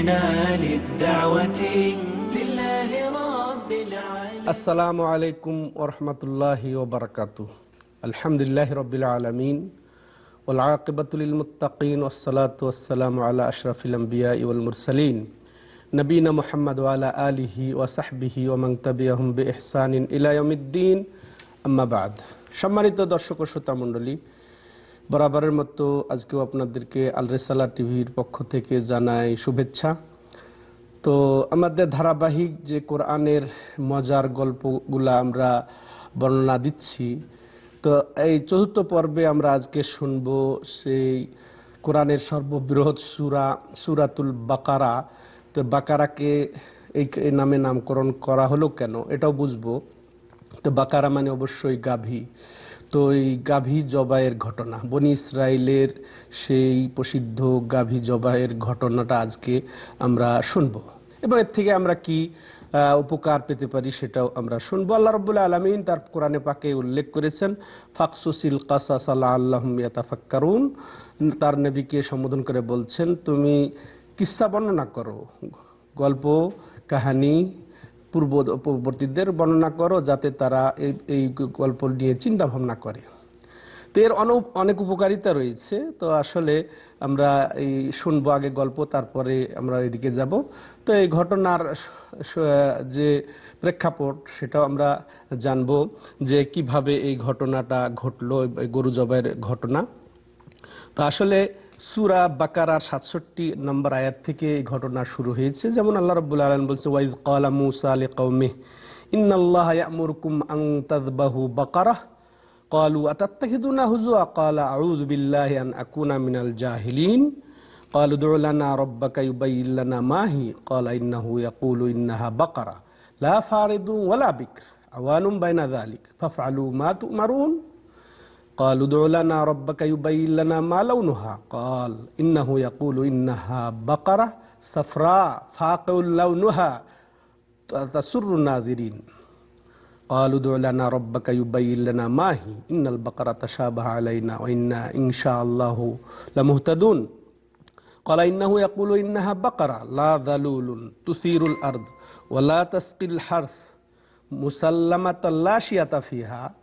وجهنا للدعوة لله رب العالمين السلام عليكم ورحمة الله وبركاته الحمد لله رب العالمين والعاقبة للمتقين والصلاة والسلام على أشرف الأنبياء والمرسلين نبينا محمد وعلى آله وصحبه ومن تبعهم بإحسان إلى يوم الدين أما بعد সম্মানিত দর্শক ও শ্রোতা বরাবরের মতো আজকেও আপনাদেরকে আলরেসালা টিভির পক্ষ থেকে জানাই শুভেচ্ছা তো আমাদের ধারাবাহিক যে কোরআনের মজার গল্পগুলা আমরা বর্ণনা দিচ্ছি তো এই চতুর্থ পর্বে আমরা আজকে শুনব সেই কোরআনের সর্ববৃহৎ সুরা সুরাতুল বাকারা তো বাকারাকে এই নামে নামকরণ করা হলো কেন এটাও বুঝবো তো বাকারা মানে অবশ্যই গাভী তো এই গাভী জবাইয়ের ঘটনা বনি ইসরায়েলের সেই প্রসিদ্ধ গাভী জবাইয়ের ঘটনাটা আজকে আমরা শুনব এবার এর থেকে আমরা কি উপকার পেতে পারি সেটাও আমরা শুনবো আল্লাহ রবুল্লাহ আলমিন তার কোরআনে পাকে উল্লেখ করেছেন ফাকসুসিল কাসাস আল্লাহ আল্লাহমিয়াতাফাক্কারুন তার নবীকে সম্বোধন করে বলছেন তুমি কিসা বর্ণনা করো গল্প কাহানি পূর্ববর্তীদের বর্ণনা করো যাতে তারা এই এই গল্প নিয়ে চিন্তা ভাবনা করে তো এর অনেক উপকারিতা রয়েছে তো আসলে আমরা এই শুনবো আগে গল্প তারপরে আমরা এদিকে যাব তো এই ঘটনার যে প্রেক্ষাপট সেটাও আমরা জানব যে কিভাবে এই ঘটনাটা ঘটলো গরু জবাইয়ের ঘটনা তো আসলে সুরা বাকারার 67 নম্বর আয়াত থেকে এই ঘটনা শুরু হয়েছে যেমন আল্লাহ রাব্বুল আলামিন বলছে ওয়াইদ ক্বালা মুসা আলী ইন্নাল্লাহা ইয়ামুরকুম আন তাযবাহু বাকারা قالوا أتتخذنا هزوا قال أعوذ بالله أن أكون من الجاهلين قالوا ادع لنا ربك يبين لنا ما هي قال إنه يقول إنها بقرة لا فارض ولا بكر أوان بين ذلك فافعلوا ما تؤمرون قالوا ادع لنا ربك يبين لنا ما لونها قال إنه يقول إنها بقرة صفراء فاقع لونها تسر الناظرين قالوا ادع لنا ربك يبين لنا ما هي إن البقرة تشابه علينا وإنا إن شاء الله لمهتدون قال إنه يقول إنها بقرة لا ذلول تثير الأرض ولا تسقي الحرث مسلمة لا شية فيها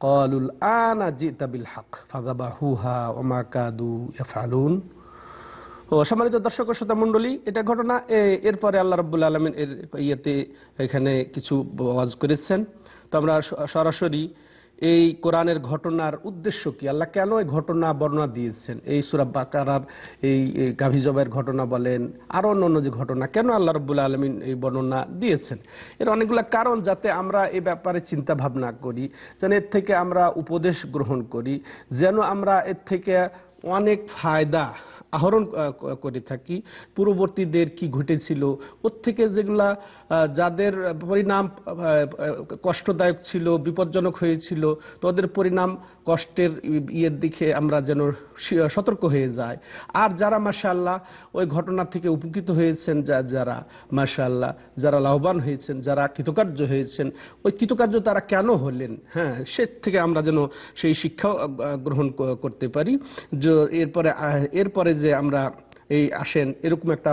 قالوا الآن جئت بالحق فذبحوها وما كادوا يفعلون ও সম্মানিত দর্শক শ্রোতা মণ্ডলী এটা ঘটনা এরপরে আল্লাহ রব্বুল আলমিন এর ইয়েতে এখানে কিছু ওয়াজ করেছেন তো আমরা সরাসরি এই কোরআনের ঘটনার উদ্দেশ্য কি আল্লাহ কেন এই ঘটনা বর্ণনা দিয়েছেন এই সুরাব বাকারার এই গাভী ঘটনা বলেন আরো অন্য যে ঘটনা কেন আল্লাহ রব্বুল আলমিন এই বর্ণনা দিয়েছেন এর অনেকগুলো কারণ যাতে আমরা এ ব্যাপারে চিন্তা ভাবনা করি যেন এর থেকে আমরা উপদেশ গ্রহণ করি যেন আমরা এর থেকে অনেক ফায়দা আহরণ করে থাকি পূর্ববর্তীদের কি ঘটেছিল ওর থেকে যেগুলা যাদের পরিণাম কষ্টদায়ক ছিল বিপজ্জনক হয়েছিল তাদের পরিণাম কষ্টের ইয়ের দিকে আমরা যেন সতর্ক হয়ে যায় আর যারা মাসাল্লাহ ওই ঘটনা থেকে উপকৃত হয়েছেন যারা মাসাল্লাহ যারা লাভবান হয়েছেন যারা কৃতকার্য হয়েছেন ওই কৃতকার্য তারা কেন হলেন হ্যাঁ সে থেকে আমরা যেন সেই শিক্ষা গ্রহণ করতে পারি যে এরপরে এরপরে যে আমরা এই আসেন এরকম একটা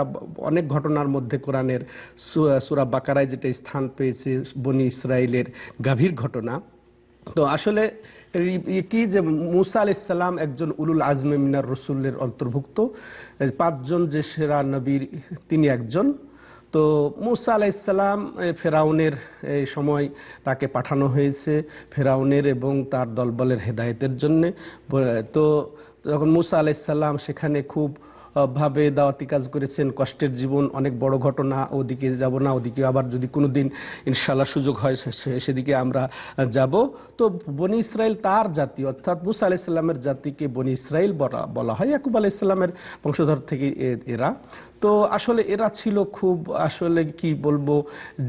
অনেক ঘটনার মধ্যে কোরআনের সুরা বাকারায় যেটা স্থান পেয়েছে বনি ইসরায়েলের গাভীর ঘটনা তো আসলে কি যে মুসা আল ইসলাম একজন উলুল আজমে মিনার রসুলের অন্তর্ভুক্ত পাঁচজন যে সেরা নবীর তিনি একজন তো মুসা ইসলাম ফেরাউনের এই সময় তাকে পাঠানো হয়েছে ফেরাউনের এবং তার দলবলের হেদায়েতের জন্যে তো যখন মুসা আলাইসাল্লাম সেখানে খুব ভাবে দাওয়াতি কাজ করেছেন কষ্টের জীবন অনেক বড় ঘটনা ওদিকে যাব না ওদিকে আবার যদি কোনো দিন ইনশাল্লাহ সুযোগ হয় সেদিকে আমরা যাব তো বনি ইসরায়েল তার জাতি অর্থাৎ মুসা আলাইসাল্লামের জাতিকে বনি ইসরায়েল বলা হয় ইয়াকুব আলাইসাল্লামের বংশধর থেকে এরা তো আসলে এরা ছিল খুব আসলে কি বলবো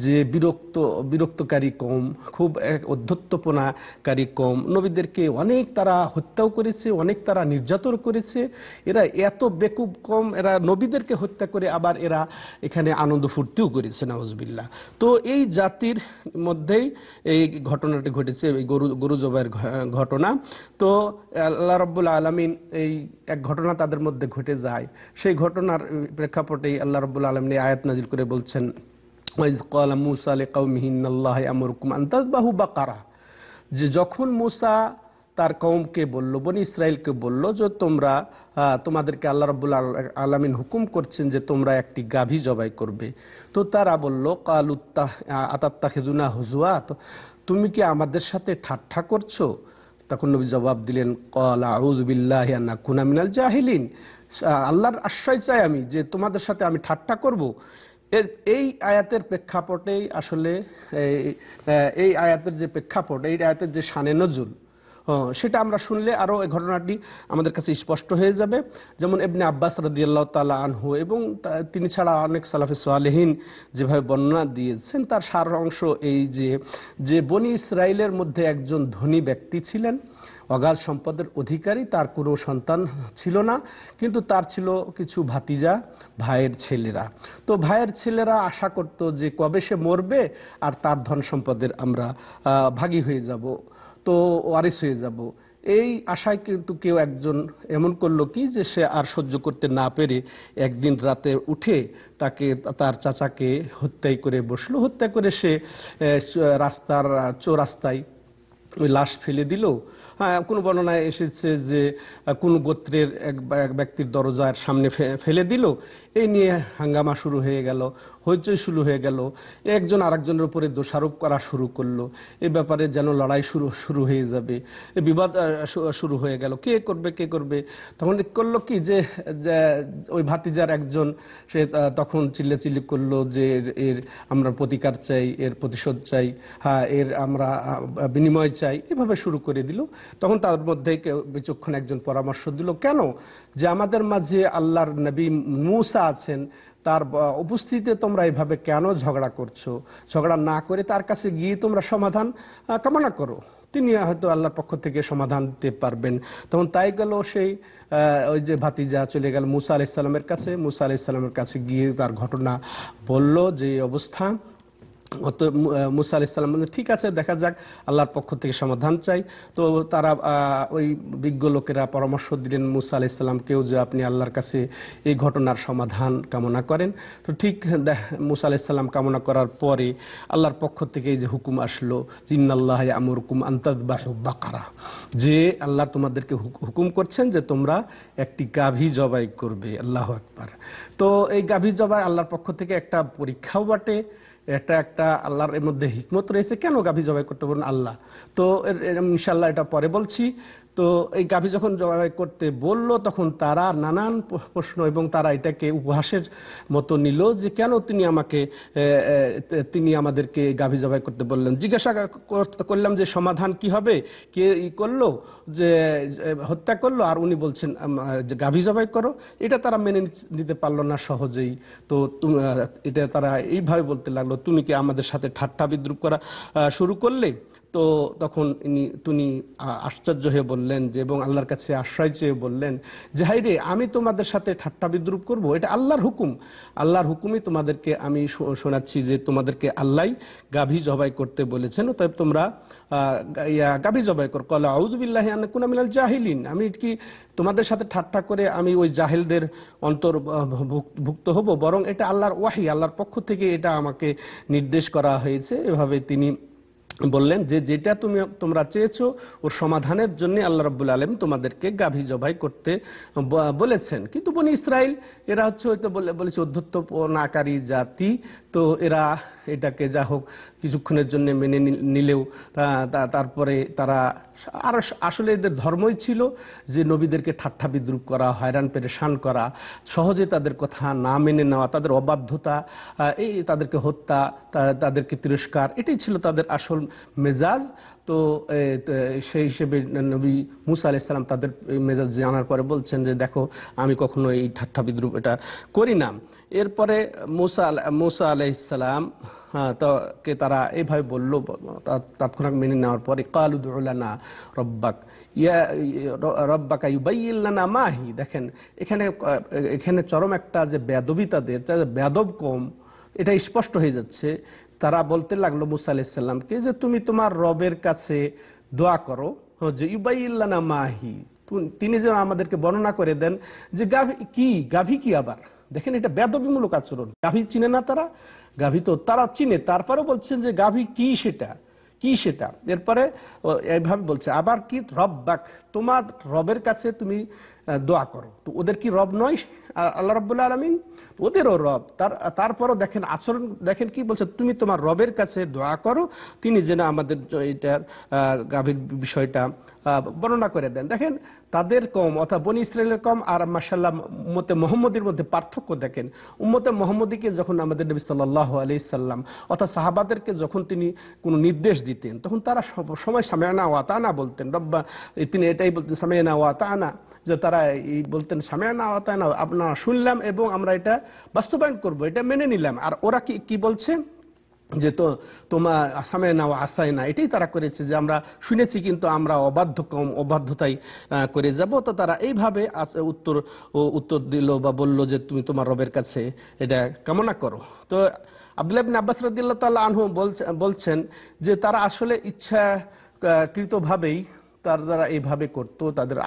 যে বিরক্ত বিরক্তকারী কম খুব এক অধ্যত্বপনাকারী কম নবীদেরকে অনেক তারা হত্যাও করেছে অনেক তারা নির্যাতন করেছে এরা এত বেকুব কম এরা নবীদেরকে হত্যা করে আবার এরা এখানে আনন্দ ফুর্তিও করেছে নাউজবিল্লা তো এই জাতির মধ্যেই এই ঘটনাটি ঘটেছে এই গরু গরু জবাইয়ের ঘটনা তো আল্লাহ রব্বুল আলমিন এই এক ঘটনা তাদের মধ্যে ঘটে যায় সেই ঘটনার প্রেক্ষাপটেই আল্লাহ রব আলম নিয়ে আয়াত নাজিল করে বলছেন কলা মুসা আল্লাহ বাহু যে যখন মুসা তার কৌমকে বলল বনি ইসরায়েলকে বলল যে তোমরা তোমাদেরকে আল্লাহ রব আলমিন হুকুম করছেন যে তোমরা একটি গাভী জবাই করবে তো তারা বলল কালুত্তাহ আতাত্তা খেদুনা হুজুয়াত তুমি কি আমাদের সাথে ঠাট্টা করছো তখন নবী জবাব দিলেন কল বিল্লাহ না কুনামিনাল জাহিলিন আল্লাহর আশ্রয় চাই আমি যে তোমাদের সাথে আমি ঠাট্টা করব এর এই আয়াতের প্রেক্ষাপটেই আসলে এই আয়াতের যে প্রেক্ষাপট এই আয়াতের যে সানে নজুল সেটা আমরা শুনলে আরও এই ঘটনাটি আমাদের কাছে স্পষ্ট হয়ে যাবে যেমন এমনি আব্বাস আল্লাহ তালা আনহু এবং তিনি ছাড়া অনেক সালাফে সোয়ালেহীন যেভাবে বর্ণনা দিয়েছেন তার সার অংশ এই যে যে বনি ইসরায়েলের মধ্যে একজন ধনী ব্যক্তি ছিলেন অগাধ সম্পদের অধিকারী তার কোনো সন্তান ছিল না কিন্তু তার ছিল কিছু ভাতিজা ভাইয়ের ছেলেরা তো ভাইয়ের ছেলেরা আশা করত যে কবে সে মরবে আর তার ধন সম্পদের আমরা ভাগী হয়ে যাব তো ওয়ারিস হয়ে যাব এই আশায় কিন্তু কেউ একজন এমন করলো কি যে সে আর সহ্য করতে না পেরে একদিন রাতে উঠে তাকে তার চাচাকে হত্যাই করে বসলো হত্যা করে সে রাস্তার চোরাস্তায় ওই লাশ ফেলে দিল হ্যাঁ, কোনো বর্ণনায় এসেছে যে কোন গোত্রের এক ব্যক্তির দরজার সামনে ফেলে দিল এই নিয়ে হাঙ্গামা শুরু হয়ে গেল হইচই শুরু হয়ে গেল একজন আরেকজনের উপরে দোষারোপ করা শুরু করলো এ ব্যাপারে যেন লড়াই শুরু শুরু হয়ে যাবে বিবাদ শুরু হয়ে গেল কে করবে কে করবে তখন করলো কি যে ওই ভাতিজার একজন সে তখন চিল্লে চিল্লি করলো যে এর আমরা প্রতিকার চাই এর প্রতিশোধ চাই হ্যাঁ এর আমরা বিনিময় চাই এভাবে শুরু করে দিল তখন তার মধ্যে বিচক্ষণ একজন পরামর্শ দিল কেন যে আমাদের মাঝে আল্লাহর নবী মূসা আছেন তার উপস্থিতিতে তোমরা এইভাবে কেন ঝগড়া করছো ঝগড়া না করে তার কাছে গিয়ে তোমরা সমাধান কামনা করো তিনি হয়তো আল্লাহর পক্ষ থেকে সমাধান দিতে পারবেন তখন তাই গেল সেই ওই যে ভাতিজা চলে গেল মুসা আলাইসাল্লামের কাছে মুসা আলাইসাল্লামের কাছে গিয়ে তার ঘটনা বলল যে অবস্থা মুসা আলি বললেন ঠিক আছে দেখা যাক আল্লাহর পক্ষ থেকে সমাধান চাই তো তারা ওই বিজ্ঞ লোকেরা পরামর্শ দিলেন মুসা আলি কেউ যে আপনি আল্লাহর কাছে এই ঘটনার সমাধান কামনা করেন তো ঠিক মুসা আলাইসাল্লাম কামনা করার পরে আল্লাহর পক্ষ থেকে এই যে হুকুম আসলো জিন্নাল্লাহ হুকুম আন্তাদবাহ বাকারা যে আল্লাহ তোমাদেরকে হুকুম করছেন যে তোমরা একটি গাভী জবাই করবে আল্লাহ আকবার তো এই গাভী জবাই আল্লাহর পক্ষ থেকে একটা পরীক্ষাও বাটে এটা একটা আল্লাহর এর মধ্যে হিকমত রয়েছে কেন গাভী জবাই করতে পারবেন আল্লাহ তো ইনশাল্লাহ এটা পরে বলছি তো এই গাভী যখন জবাই করতে বলল তখন তারা নানান প্রশ্ন এবং তারা এটাকে উপহাসের মতো নিল যে কেন তিনি আমাকে তিনি আমাদেরকে গাভী জবাই করতে বললেন জিজ্ঞাসা করলাম যে সমাধান কি হবে কে ই করলো যে হত্যা করলো আর উনি বলছেন যে গাভী জবাই করো এটা তারা মেনে নিতে পারলো না সহজেই তো এটা তারা এইভাবে বলতে লাগলো তুমি কি আমাদের সাথে ঠাট্টা বিদ্রুপ করা শুরু করলে তো তখন ইনি তিনি আশ্চর্য হয়ে বললেন যে এবং আল্লাহর কাছে আশ্রয় চেয়ে বললেন যে হাই রে আমি তোমাদের সাথে ঠাট্টা বিদ্রুপ করব এটা আল্লাহর হুকুম আল্লাহর হুকুমই তোমাদেরকে আমি শোনাচ্ছি যে তোমাদেরকে আল্লাহ গাভী জবাই করতে বলেছেন অতএব তোমরা গাভী জবাই কর কলা আউজবিল্লাহ মিলাল জাহিলিন আমি কি তোমাদের সাথে ঠাট্টা করে আমি ওই জাহিলদের ভুক্ত হব বরং এটা আল্লাহর ওয়াহি আল্লাহর পক্ষ থেকে এটা আমাকে নির্দেশ করা হয়েছে এভাবে তিনি বললেন যে যেটা তুমি তোমরা চেয়েছো ওর সমাধানের জন্য আল্লাহ রব্বুল আলম তোমাদেরকে গাভী জবাই করতে বলেছেন কিন্তু বনি ইসরায়েল এরা হচ্ছে হয়তো বলেছে নাকারী জাতি তো এরা এটাকে যা হোক কিছুক্ষণের জন্য মেনে নিলেও তারপরে তারা আর আসলে এদের ধর্মই ছিল যে নবীদেরকে ঠাট্টা বিদ্রুপ করা হয়রান পেরেশান করা সহজে তাদের কথা না মেনে নেওয়া তাদের অবাধ্যতা এই তাদেরকে হত্যা তাদেরকে তিরস্কার এটাই ছিল তাদের আসল মেজাজ তো সেই হিসেবে নবী মুসা আলি তাদের মেজাজ জানার পরে বলছেন যে দেখো আমি কখনো এই ঠাট্টা বিদ্রুপ এটা করি না এরপরে মুসা মুসা আলাইসালাম হ্যাঁ, কে তারা এইভাবে বলল তৎক্ষণাৎ মেনে নেওয়ার পরে কালুদুল্লানা রব্বাক ইয়া রব্বাকা ইউবাইল্লানা মাহি দেখেন এখানে এখানে চরম একটা যে বেদবী তাদের ব্যাদব কম এটা স্পষ্ট হয়ে যাচ্ছে তারা বলতে লাগলো মুসা সাল্লামকে যে তুমি তোমার রবের কাছে দোয়া করো যে ইউবাইল্লানা মাহি তিনি যেন আমাদেরকে বর্ণনা করে দেন যে গাভী কি গাভী কি আবার দেখেন এটা বেদবিমূলক আচরণ গাভী চিনে না তারা গাভী তো তারা চিনে তারপরে বলছেন যে গাভী কি সেটা কি সেটা এরপরে এইভাবে বলছে আবার কি রব্বাক তোমার রবের কাছে তুমি দোয়া করো তো ওদের কি রব নয় আল্লাহ রব্বুল্লাহ আলমিন ওদেরও রব তার তারপরও দেখেন আচরণ দেখেন কি বলছে তুমি তোমার রবের কাছে দোয়া করো তিনি যেন আমাদের এটার গাভীর বিষয়টা বর্ণনা করে দেন দেখেন তাদের কম অর্থাৎ বনি ইসরায়েলের কম আর মাসাল্লাহ মতে মোহাম্মদের মধ্যে পার্থক্য দেখেন উম্মতে মোহাম্মদীকে যখন আমাদের নবী সাল্লাহ আলি সাল্লাম অর্থাৎ সাহাবাদেরকে যখন তিনি কোনো নির্দেশ দিতেন তখন তারা সময় সামায়না ওয়াতানা বলতেন রব্বা তিনি এটাই বলতেন সামায়না ওয়াতানা যে তারা এই বলতেন না সামিয়ানা না আপনারা শুনলাম এবং আমরা এটা বাস্তবায়ন করব এটা মেনে নিলাম আর ওরা কি কি বলছে যে তো তোমার আসামে না আসায় না এটাই তারা করেছে যে আমরা শুনেছি কিন্তু আমরা অবাধ্য কম অবাধ্যতাই করে যাব তো তারা এইভাবে উত্তর উত্তর দিল বা বলল যে তুমি তোমার রবের কাছে এটা কামনা করো তো আবদুল্লাহ আব্বাস রদিল্লা তাল্লাহ আনহু বলছেন যে তারা আসলে ইচ্ছা কৃতভাবেই তার দ্বারা এইভাবে করত তাদের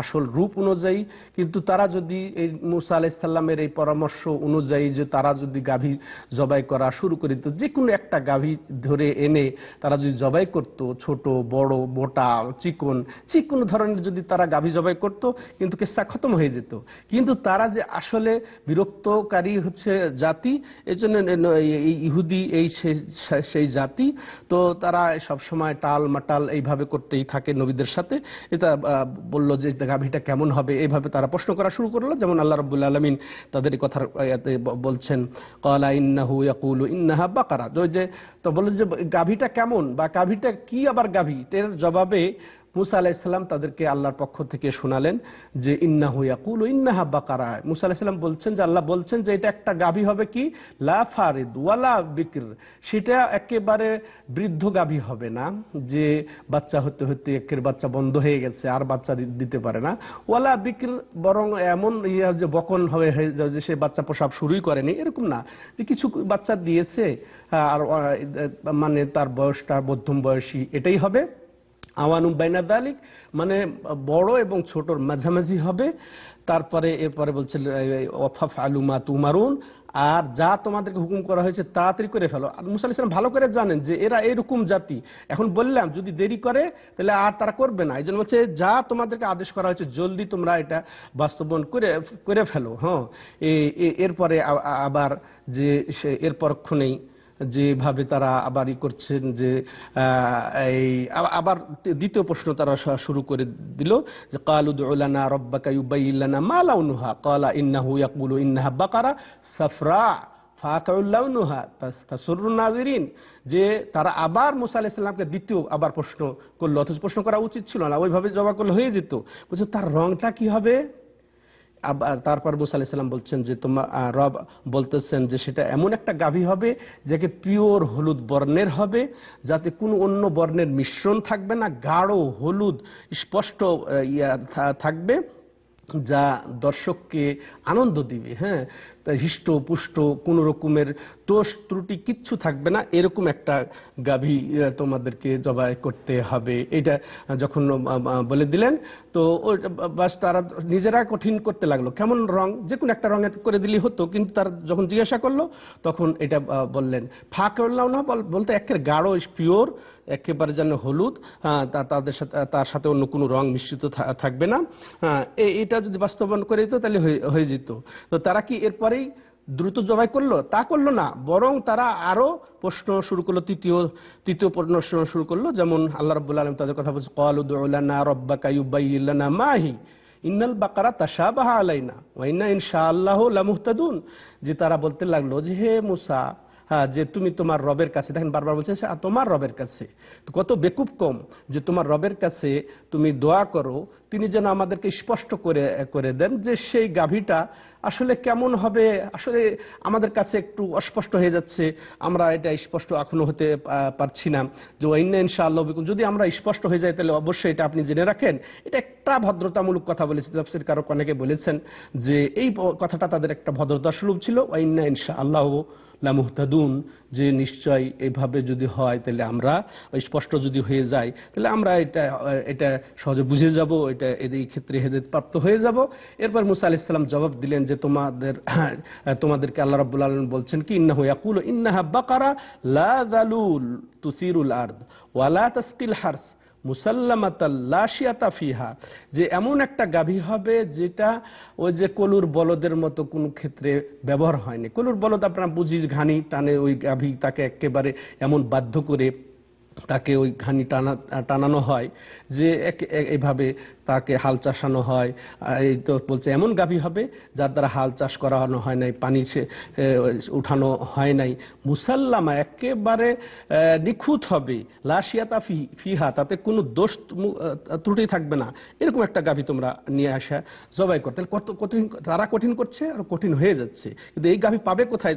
আসল রূপ অনুযায়ী কিন্তু তারা যদি এই মুসা আলাইসাল্লামের এই পরামর্শ অনুযায়ী যে তারা যদি গাভী জবাই করা শুরু করিত যে কোনো একটা গাভী ধরে এনে তারা যদি জবাই করত ছোট বড় মোটা চিকন যে কোনো ধরনের যদি তারা গাভী জবাই করত কিন্তু কেসা খতম হয়ে যেত কিন্তু তারা যে আসলে বিরক্তকারী হচ্ছে জাতি এই জন্য এই ইহুদি এই সেই জাতি তো তারা সবসময় টাল মাটাল এইভাবে করতেই থাকে নবী কর্মীদের সাথে এটা বলল যে গাভীটা কেমন হবে এইভাবে তারা প্রশ্ন করা শুরু করলো যেমন আল্লাহ রব্বুল আলমিন তাদের কথার বলছেন কলা ইন্নাহু ইয়াকুলু ইন্নাহা বাকারা যে তো বলল যে গাভীটা কেমন বা গাভীটা কি আবার গাভী এর জবাবে মুসা ইসলাম তাদেরকে আল্লাহর পক্ষ থেকে শোনালেন যে ইন্না হুয়াকুল ইন্না হাব্বা কারায় মুসা ইসলাম বলছেন যে আল্লাহ বলছেন যে এটা একটা গাভী হবে কি লা ফারিদ ওয়ালা বিক্র সেটা একেবারে বৃদ্ধ গাভী হবে না যে বাচ্চা হতে হতে একের বাচ্চা বন্ধ হয়ে গেছে আর বাচ্চা দিতে পারে না ওয়ালা বিক্র বরং এমন ইয়া যে বকন হয়ে যে সে বাচ্চা প্রসাব শুরুই করেনি এরকম না যে কিছু বাচ্চা দিয়েছে আর মানে তার বয়সটা মধ্যম বয়সী এটাই হবে আওয়ানুম বাইনা দালিক মানে বড় এবং ছোটর মাঝামাঝি হবে তারপরে এরপরে বলছে আলু মা তুমারুন আর যা তোমাদেরকে হুকুম করা হয়েছে তাড়াতাড়ি করে ফেলো আর মুসা ইসলাম ভালো করে জানেন যে এরা এরকম জাতি এখন বললাম যদি দেরি করে তাহলে আর তারা করবে না এই জন্য বলছে যা তোমাদেরকে আদেশ করা হয়েছে জলদি তোমরা এটা বাস্তবন করে করে ফেলো হ্যাঁ এরপরে আবার যে এর পরক্ষণেই যেভাবে তারা আবার ই করছেন যে এই আবার দ্বিতীয় প্রশ্ন তারা শুরু করে দিল যে কালুদ উলানা রব্বাকা ইউবাইলানা মা লাউনুহা কালা ইন্নাহু ইয়াকুলু ইন্নাহা বাকারা সাফরা যে তারা আবার মুসা আলাইসাল্লামকে দ্বিতীয় আবার প্রশ্ন করলো অথচ প্রশ্ন করা উচিত ছিল না ওইভাবে জবা করলে হয়ে যেত বলছে তার রংটা কি হবে আবার তারপর মুসা সাল্লাম বলছেন যে তোমার রব বলতেছেন যে সেটা এমন একটা গাভী হবে যাকে পিওর হলুদ বর্ণের হবে যাতে কোনো অন্য বর্ণের মিশ্রণ থাকবে না গাঢ় হলুদ স্পষ্ট ইয়া থাকবে যা দর্শককে আনন্দ দিবে হ্যাঁ হিষ্ট পুষ্ট কোনো রকমের দোষ ত্রুটি কিচ্ছু থাকবে না এরকম একটা গাভী তোমাদেরকে জবাই করতে হবে এটা যখন বলে দিলেন তো বাস তারা নিজেরা কঠিন করতে লাগলো কেমন রং যে কোনো একটা রঙে করে দিলি হতো কিন্তু তার যখন জিজ্ঞাসা করলো তখন এটা বললেন ফাঁকলাও না বলতে একের গাঢ় পিওর একেবারে যেন হলুদ তাদের সাথে তার সাথে অন্য কোনো রং মিশ্রিত থাকবে না এটা যদি বাস্তবায়ন করে দিত তাহলে হয়ে যেত তো তারা কি এরপরে একেবারেই দ্রুত জবাই করলো তা করলো না বরং তারা আরো প্রশ্ন শুরু করলো তৃতীয় তৃতীয় প্রশ্ন শুরু করলো যেমন আল্লাহ রব্বুল আলম তাদের কথা বলছে রব্বা কাইবাইলানা মাহি ইন্নাল বাকারা তাসাবাহা আলাইনা ওয়াইনা ইনশা আল্লাহ লামুহতাদুন যে তারা বলতে লাগলো যে হে মুসা হ্যাঁ যে তুমি তোমার রবের কাছে দেখেন বারবার বলছে আচ্ছা, তোমার রবের কাছে কত বেকুব কম যে তোমার রবের কাছে তুমি দোয়া করো তিনি যেন আমাদেরকে স্পষ্ট করে করে দেন যে সেই গাভীটা আসলে কেমন হবে আসলে আমাদের কাছে একটু অস্পষ্ট হয়ে যাচ্ছে আমরা এটা স্পষ্ট এখনো হতে পারছি না যে আল্লাহ বেগুন যদি আমরা স্পষ্ট হয়ে যাই তাহলে অবশ্যই এটা আপনি জেনে রাখেন এটা একটা ভদ্রতামূলক কথা বলেছে তাফসির কারক অনেকে বলেছেন যে এই কথাটা তাদের একটা ভদ্রতা স্বরূপ ছিল ইনশা আল্লাহ মুহতাদুন যে নিশ্চয় এভাবে যদি হয় তাহলে আমরা স্পষ্ট যদি হয়ে যায় তাহলে আমরা এটা এটা সহজে বুঝে যাব এটা এই ক্ষেত্রে হেদায়ত প্রাপ্ত হয়ে যাব এরপর মুসা আলি ইসলাম জবাব দিলেন যে তোমাদের তোমাদেরকে আল্লাহ রাবুল আলম বলছেন কি ইন্না ইয়াকুল ইন্নাহা বাকারা লাদালুল তুসিরুল আর্দ ওয়ালা তাস্কিল হার্স ফিহা যে এমন একটা গাভী হবে যেটা ওই যে কলুর বলদের মতো কোনো ক্ষেত্রে ব্যবহার হয়নি কলুর বলদ আপনারা বুঝিস ঘানি টানে ওই গাভী তাকে একেবারে এমন বাধ্য করে তাকে ওই ঘানি টানা টানানো হয় যে এইভাবে তাকে হাল চাষানো হয় এই তো বলছে এমন গাভী হবে যার দ্বারা হাল চাষ করানো হয় নাই পানি সে উঠানো হয় নাই মুসাল্লামা একেবারে নিখুঁত হবে লাশিয়াতা ফি ফিহা তাতে কোনো দোষ ত্রুটি থাকবে না এরকম একটা গাভী তোমরা নিয়ে আসা জবাই করতে কত কঠিন তারা কঠিন করছে আর কঠিন হয়ে যাচ্ছে কিন্তু এই গাভী পাবে কোথায়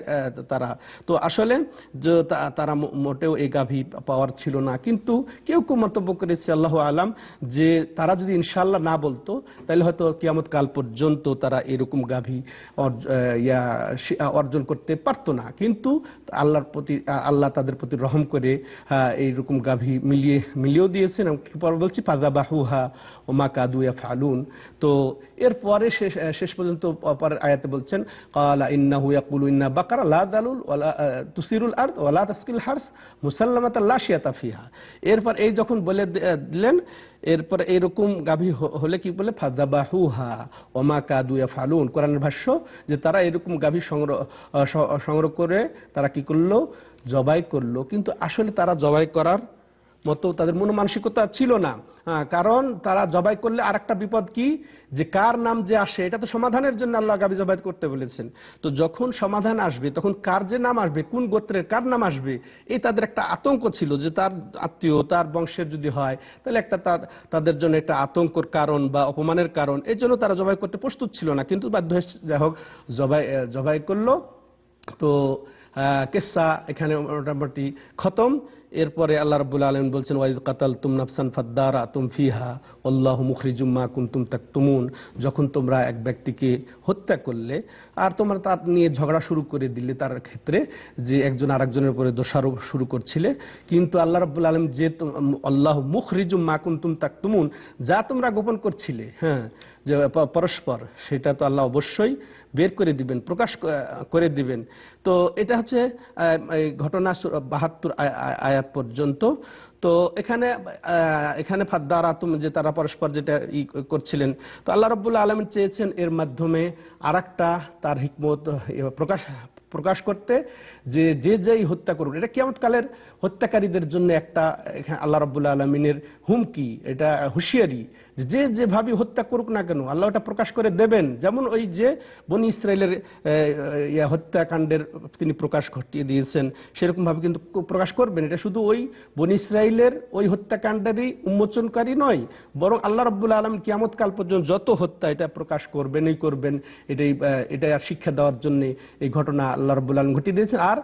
তারা তো আসলে তারা মোটেও এই গাভী পাওয়ার ছিল ছিল না কিন্তু কেউ কেউ মন্তব্য করেছে আল্লাহ আলাম যে তারা যদি ইনশাল্লাহ না বলতো তাহলে হয়তো কিয়ামত কাল পর্যন্ত তারা এরকম গাভী ইয়া অর্জন করতে পারত না কিন্তু আল্লাহর প্রতি আল্লাহ তাদের প্রতি রহম করে এইরকম গাভী মিলিয়ে মিলিয়েও দিয়েছেন পর বলছি পাজা বাহুহা ওমা কাদুয়া ফালুন তো এরপরে পরে শেষ পর্যন্ত পরের আয়াতে বলছেন কালা ইন্না হুয়া কুলু ইন্না বাকারা লা দালুল তুসিরুল আর্থ ওলা তাস্কিল হার্স মুসাল্লামাত লা ফিহা এরপর এই যখন বলে দিলেন এরপর এইরকম গাভী হলে কি বলে ফাদাবাহুহা অমাকা কাদুয়া ফালুন কোরআনের ভাষ্য যে তারা এরকম গাভী সংগ্রহ সংগ্রহ করে তারা কি করলো জবাই করলো কিন্তু আসলে তারা জবাই করার মতো তাদের মন মানসিকতা ছিল না কারণ তারা জবাই করলে আর একটা বিপদ কি যে কার নাম যে আসে এটা তো সমাধানের জন্য আল্লাহ গাবি জবাই করতে বলেছেন তো যখন সমাধান আসবে তখন কার যে নাম আসবে কোন গোত্রের কার নাম আসবে এই তাদের একটা আতঙ্ক ছিল যে তার আত্মীয় তার বংশের যদি হয় তাহলে একটা তার তাদের জন্য একটা আতঙ্কর কারণ বা অপমানের কারণ এর জন্য তারা জবাই করতে প্রস্তুত ছিল না কিন্তু বাধ্য যাই হোক জবাই জবাই করলো তো কেসা এখানে মোটামুটি খতম এরপরে আল্লাহ রব্বুল আলম বলছেন ওয়াইদ কাতাল তুম নাফসান ফাদ্দার আতুম ফিহা অল্লাহ মুখরিজুম্মা কুন্তুম তাক তুমুন যখন তোমরা এক ব্যক্তিকে হত্যা করলে আর তোমরা তার নিয়ে ঝগড়া শুরু করে দিলে তার ক্ষেত্রে যে একজন আরেকজনের উপরে দোষারোপ শুরু করছিলে কিন্তু আল্লাহ রব্বুল আলম যে আল্লাহ মুখরিজুম্মা কুন্তুম তাক তুমুন যা তোমরা গোপন করছিলে হ্যাঁ যে পরস্পর সেটা তো আল্লাহ অবশ্যই বের করে দিবেন প্রকাশ করে দিবেন তো এটা হচ্ছে ঘটনা বাহাত্তর আয়া আয়াত পর্যন্ত তো এখানে এখানে ফাদ্দার আতুম যে তারা পরস্পর যেটা ই করছিলেন তো আল্লাহ রব্বুল্লা আলম চেয়েছেন এর মাধ্যমে আর তার হিকমত প্রকাশ প্রকাশ করতে যে যে যেই হত্যা করুন এটা কেমতকালের হত্যাকারীদের জন্য একটা আল্লাহ রব্বুল্লা আলমিনের হুমকি এটা হুঁশিয়ারি যে যেভাবে হত্যা করুক না কেন আল্লাহ ওটা প্রকাশ করে দেবেন যেমন ওই যে বনি ইসরায়েলের হত্যাকাণ্ডের তিনি প্রকাশ ঘটিয়ে দিয়েছেন সেরকমভাবে কিন্তু প্রকাশ করবেন এটা শুধু ওই বনি ইসরায়েলের ওই হত্যাকাণ্ডেরই উন্মোচনকারী নয় বরং আল্লাহ রব্বুল আলম কিয়ামতকাল পর্যন্ত যত হত্যা এটা প্রকাশ করবেনই করবেন এটাই এটা আর শিক্ষা দেওয়ার জন্য এই ঘটনা আল্লাহ রব্বুল আলম ঘটিয়ে দিয়েছেন আর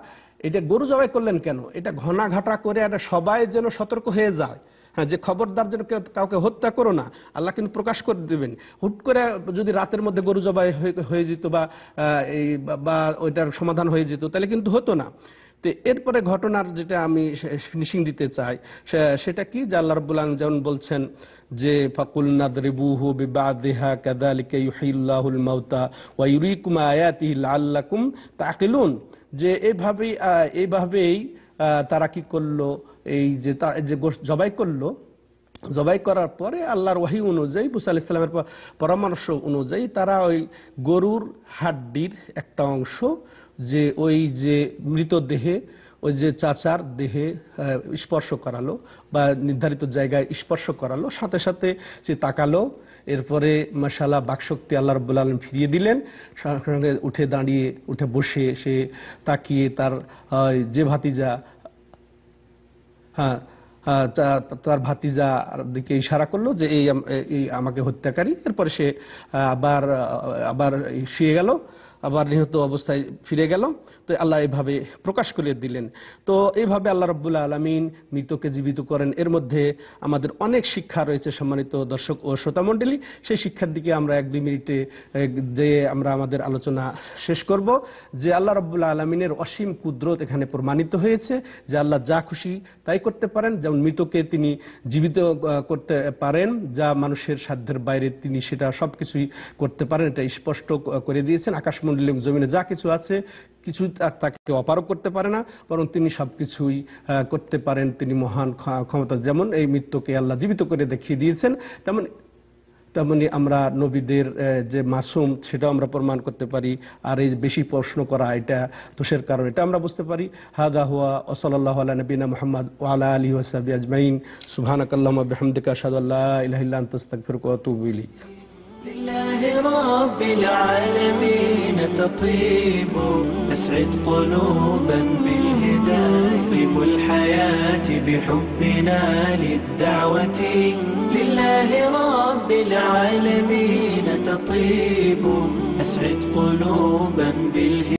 এটা গরু জবাই করলেন কেন এটা ঘনাঘাটা করে এটা সবাই যেন সতর্ক হয়ে যায় হ্যাঁ যে খবরদার যেন কাউকে হত্যা করো না আল্লাহ কিন্তু প্রকাশ করে দেবেন হুট করে যদি রাতের মধ্যে গরু জবাই হয়ে যেত বা এই বা ওইটার সমাধান হয়ে যেত তাহলে কিন্তু হতো না তো এরপরে ঘটনার যেটা আমি ফিনিশিং দিতে চাই সেটা কি যে আল্লাহ রবুল যেমন বলছেন যে ফাকুল নাদরিবুহু বিবাদিহা কাদালিকা ইউহিল্লাহুল মাউতা ওয়া আয়াতি আয়াতিহি লাআল্লাকুম তাকিলুন যে এভাবেই এইভাবেই তারা কি করলো এই যে যে জবাই করলো জবাই করার পরে আল্লাহর ওয়াহি অনুযায়ী বুসা আল ইসলামের পরামর্শ অনুযায়ী তারা ওই গরুর হাড্ডির একটা অংশ যে ওই যে মৃতদেহে ওই যে চাচার দেহে স্পর্শ করালো বা নির্ধারিত জায়গায় স্পর্শ করালো সাথে সাথে সে তাকালো এরপরে মশালা বাকশক্তি আল্লাহ রব্বুল আলম ফিরিয়ে দিলেন সঙ্গে উঠে দাঁড়িয়ে উঠে বসে সে তাকিয়ে তার যে ভাতিজা হ্যাঁ, হ্যাঁ তার ভাতিজা দিকে ইশারা করলো যে এই আমাকে হত্যাকারী এরপরে সে আবার আবার শুয়ে গেল আবার নিহত অবস্থায় ফিরে গেল তো আল্লাহ এভাবে প্রকাশ করে দিলেন তো এইভাবে আল্লাহ রব্বুল্লা আলমিন মৃতকে জীবিত করেন এর মধ্যে আমাদের অনেক শিক্ষা রয়েছে সম্মানিত দর্শক ও শ্রোতা মন্ডলী সেই শিক্ষার দিকে আমরা এক দুই মিনিটে যেয়ে আমরা আমাদের আলোচনা শেষ করব যে আল্লাহ রব্বুল্লা আলমিনের অসীম কুদরত এখানে প্রমাণিত হয়েছে যে আল্লাহ যা খুশি তাই করতে পারেন যেমন মৃতকে তিনি জীবিত করতে পারেন যা মানুষের সাধ্যের বাইরে তিনি সেটা সবকিছুই করতে পারেন এটা স্পষ্ট করে দিয়েছেন আকাশমন্ড পাণ্ডুলিপির জমিনে যা কিছু আছে কিছু তাকে অপারক করতে পারে না বরং তিনি সব কিছুই করতে পারেন তিনি মহান ক্ষমতা যেমন এই মৃত্যুকে আল্লাহ জীবিত করে দেখিয়ে দিয়েছেন তেমন তেমনি আমরা নবীদের যে মাসুম সেটাও আমরা প্রমাণ করতে পারি আর এই বেশি প্রশ্ন করা এটা দোষের কারণ এটা আমরা বুঝতে পারি হাদা হুয়া ওসলাল্লাহ আল্লাহ নবীনা মোহাম্মদ ওয়ালা আলী ওসাবি আজমাইন সুহানাকাল্লাহ হামদিকা সাদাল্লাহ ইহিল্লান তস্তাক ফিরকুয়াতুবিলি لله رب العالمين تطيب نسعد قلوبا بالهداية طيب الحياة بحبنا للدعوة لله رب العالمين تطيب نسعد قلوبا بالهداية